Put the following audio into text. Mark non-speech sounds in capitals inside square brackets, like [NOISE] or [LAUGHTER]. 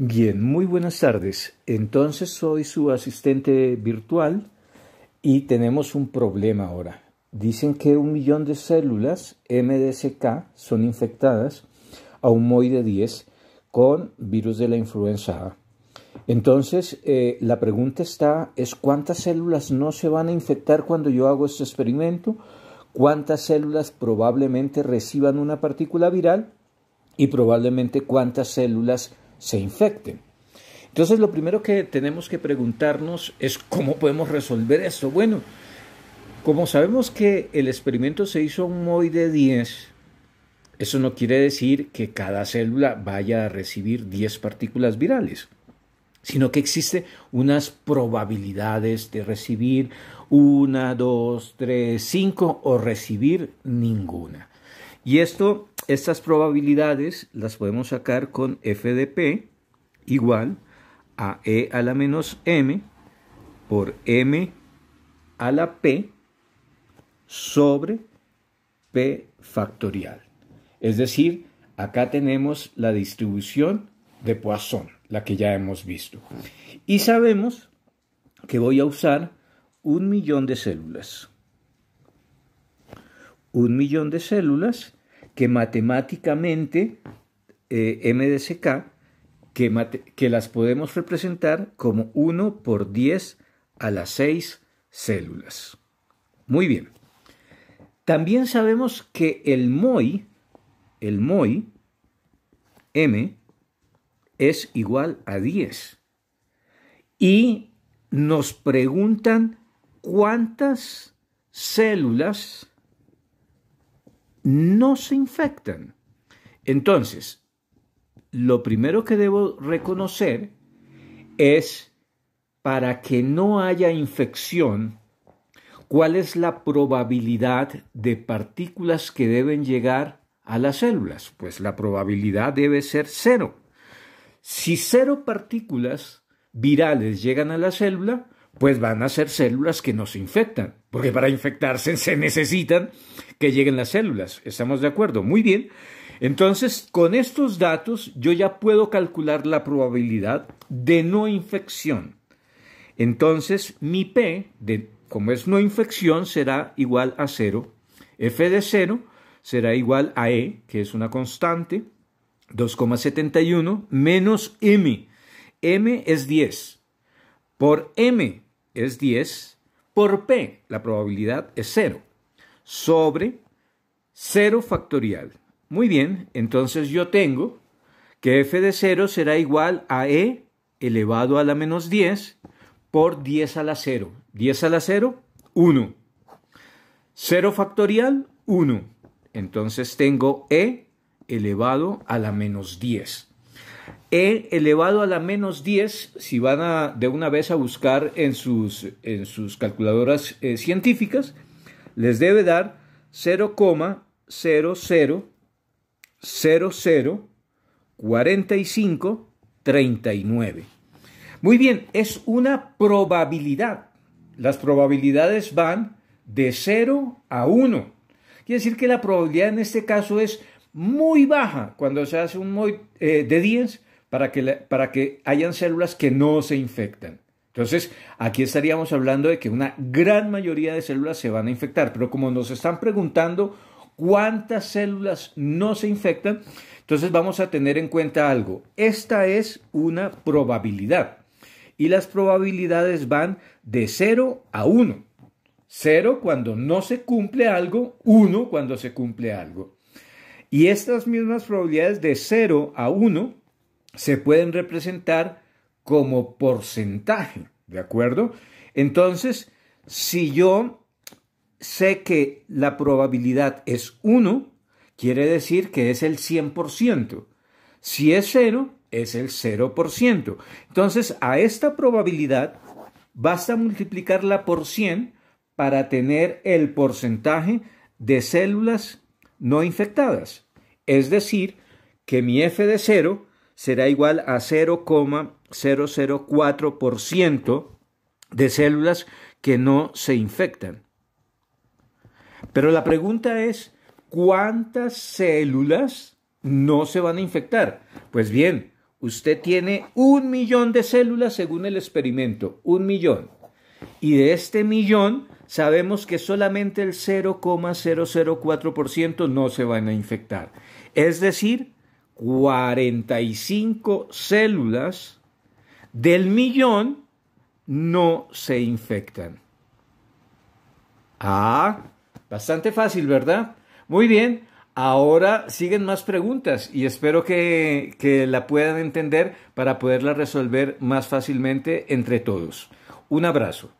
Bien, muy buenas tardes. Entonces soy su asistente virtual y tenemos un problema ahora. Dicen que un millón de células MDSK son infectadas a un MOI de 10 con virus de la influenza A. Entonces, eh, la pregunta está, es cuántas células no se van a infectar cuando yo hago este experimento, cuántas células probablemente reciban una partícula viral y probablemente cuántas células se infecten. Entonces lo primero que tenemos que preguntarnos es cómo podemos resolver esto. Bueno, como sabemos que el experimento se hizo muy de 10, eso no quiere decir que cada célula vaya a recibir 10 partículas virales, sino que existe unas probabilidades de recibir una, dos, tres, cinco o recibir ninguna. Y esto estas probabilidades las podemos sacar con f de p igual a e a la menos m por m a la p sobre p factorial. Es decir, acá tenemos la distribución de Poisson, la que ya hemos visto. Y sabemos que voy a usar un millón de células. Un millón de células que matemáticamente eh, que, que las podemos representar como 1 por 10 a las 6 células. Muy bien. También sabemos que el MOI, el MOI, M, es igual a 10. Y nos preguntan cuántas células no se infectan. Entonces, lo primero que debo reconocer es, para que no haya infección, cuál es la probabilidad de partículas que deben llegar a las células. Pues la probabilidad debe ser cero. Si cero partículas virales llegan a la célula, pues van a ser células que no se infectan, porque para infectarse [LAUGHS] se necesitan que lleguen las células. ¿Estamos de acuerdo? Muy bien. Entonces, con estos datos yo ya puedo calcular la probabilidad de no infección. Entonces, mi P, de, como es no infección, será igual a 0. F de 0 será igual a E, que es una constante, 2,71 menos M. M es 10. Por M es 10 por P, la probabilidad es 0, sobre 0 factorial. Muy bien, entonces yo tengo que f de 0 será igual a e elevado a la menos 10 por 10 a la 0. 10 a la 0, 1. 0 factorial, 1. Entonces tengo e elevado a la menos 10. E elevado a la menos 10, si van de una vez a buscar en sus, en sus calculadoras eh, científicas, les debe dar 0,00004539. Muy bien, es una probabilidad. Las probabilidades van de 0 a 1. Quiere decir que la probabilidad en este caso es muy baja cuando se hace un eh, de 10 para que, hayan células que no se infectan. Entonces, aquí estaríamos hablando de que una gran mayoría de células se van a infectar, pero como nos están preguntando cuántas células no se infectan, entonces vamos a tener en cuenta algo. Esta es una probabilidad y las probabilidades van de 0 a 1. 0 cuando no se cumple algo, 1 cuando se cumple algo. Y estas mismas probabilidades de 0 a 1 se pueden representar como porcentaje, ¿de acuerdo? Entonces, si yo sé que la probabilidad es 1, quiere decir que es el 100%. Si es 0, es el 0%. Entonces, a esta probabilidad basta multiplicarla por 100 para tener el porcentaje de células no infectadas. Es decir, que mi F de 0 será igual a 0,004% de células que no se infectan. Pero la pregunta es, ¿cuántas células no se van a infectar? Pues bien, usted tiene un millón de células según el experimento, un millón. Y de este millón sabemos que solamente el 0,004% no se van a infectar. Es decir, 45 células del millón no se infectan. Ah, bastante fácil, ¿verdad? Muy bien, ahora siguen más preguntas y espero que, que la puedan entender para poderla resolver más fácilmente entre todos. Un abrazo.